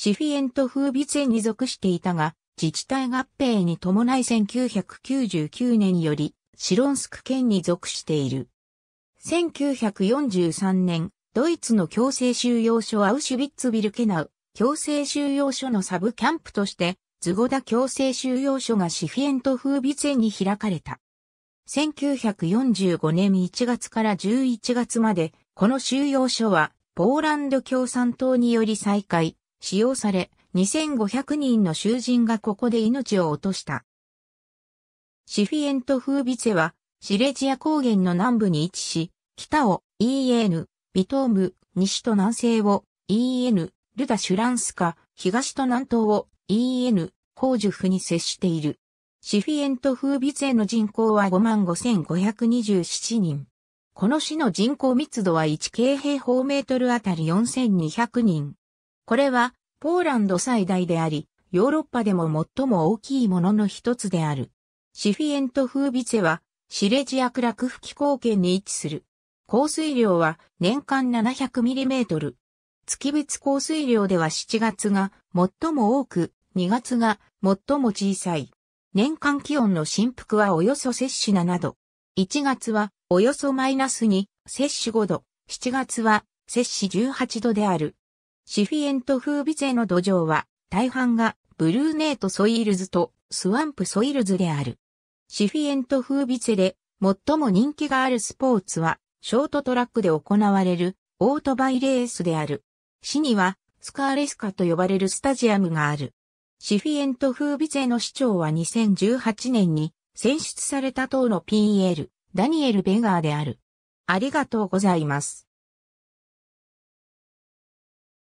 シフィエント風物園に属していたが、自治体合併に伴い1999年より、シロンスク県に属している。1943年、ドイツの強制収容所アウシュビッツビルケナウ、強制収容所のサブキャンプとして、ズゴダ強制収容所がシフィエント風物園に開かれた。1945年1月から11月まで、この収容所は、ポーランド共産党により再開、使用され、2500人の囚人がここで命を落とした。シフィエント・フービツェは、シレジア高原の南部に位置し、北を EN、ビトーム、西と南西を EN、ルダ・シュランスカ、東と南東を EN、ホージュフに接している。シフィエント・フービツェの人口は55,527人。この市の人口密度は1京平方メートルあたり4200人。これは、ポーランド最大であり、ヨーロッパでも最も大きいものの一つである。シフィエント・フービツェは、シレジアクラクフ気貢献に位置する。降水量は年間 700mm。月別降水量では7月が最も多く、2月が最も小さい。年間気温の振幅はおよそ摂氏7度。1月はおよそマイナス2、摂氏5度。7月は摂氏18度である。シフィエント風備税の土壌は、大半がブルーネートソイルズとスワンプソイルズである。シフィエント風備税で最も人気があるスポーツは、ショートトラックで行われるオートバイレースである。市には、スカーレスカと呼ばれるスタジアムがある。シフィエント風備税の市長は2018年に選出された党の PL、ダニエル・ベガーである。ありがとうございます。